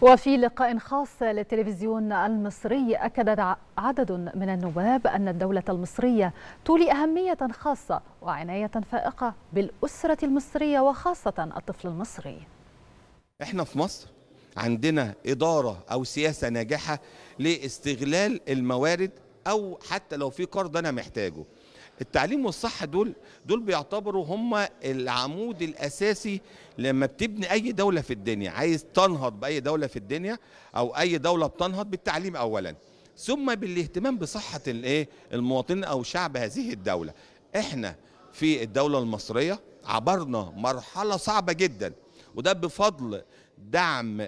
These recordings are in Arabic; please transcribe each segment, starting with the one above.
وفي لقاء خاص للتلفزيون المصري أكد عدد من النواب أن الدولة المصرية تولي أهمية خاصة وعناية فائقة بالأسرة المصرية وخاصة الطفل المصري إحنا في مصر عندنا إدارة أو سياسة ناجحة لاستغلال الموارد أو حتى لو في قرض أنا محتاجه التعليم والصحه دول دول بيعتبروا هم العمود الاساسي لما بتبني اي دوله في الدنيا عايز تنهض باي دوله في الدنيا او اي دوله بتنهض بالتعليم اولا ثم بالاهتمام بصحه الايه المواطنين او شعب هذه الدوله احنا في الدوله المصريه عبرنا مرحله صعبه جدا وده بفضل دعم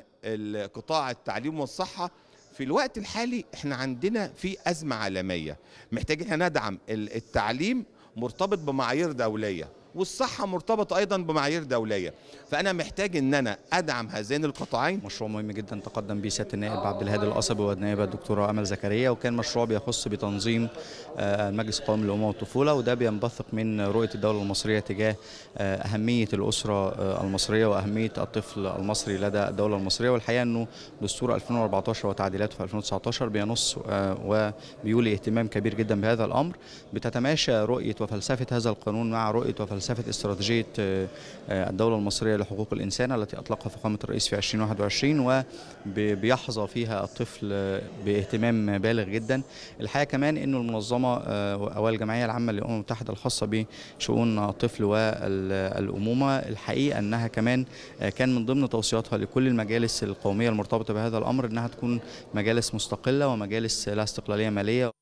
قطاع التعليم والصحه في الوقت الحالي احنا عندنا في أزمة عالمية محتاجين ندعم التعليم مرتبط بمعايير دولية والصحه مرتبطه ايضا بمعايير دوليه فانا محتاج ان انا ادعم هذين القطاعين مشروع مهم جدا تقدم به سياده النائب عبد الهادي القصبي والنائبه الدكتوره امل زكريا وكان مشروع بيخص بتنظيم المجلس آه، القومي للامم والطفوله وده بينبثق من رؤيه الدوله المصريه تجاه آه، اهميه الاسره آه، المصريه واهميه الطفل المصري لدى الدوله المصريه والحقيقه انه دستور 2014 وتعديلاته في 2019 بينص وبيولي اهتمام كبير جدا بهذا الامر بتتماشى رؤيه وفلسفه هذا القانون مع رؤيه وفلسفه فلسفة استراتيجية آه، آه، الدولة المصرية لحقوق الإنسان التي أطلقها فخامة الرئيس في 2021 وبيحظى فيها الطفل آه، باهتمام بالغ جدا الحقيقة كمان أنه المنظمة أو الجمعية العامة للأمم المتحدة الخاصة بشؤون الطفل والأمومة الحقيقة أنها كمان كان من ضمن توصياتها لكل المجالس القومية المرتبطة بهذا الأمر أنها تكون مجالس مستقلة ومجالس لها استقلالية مالية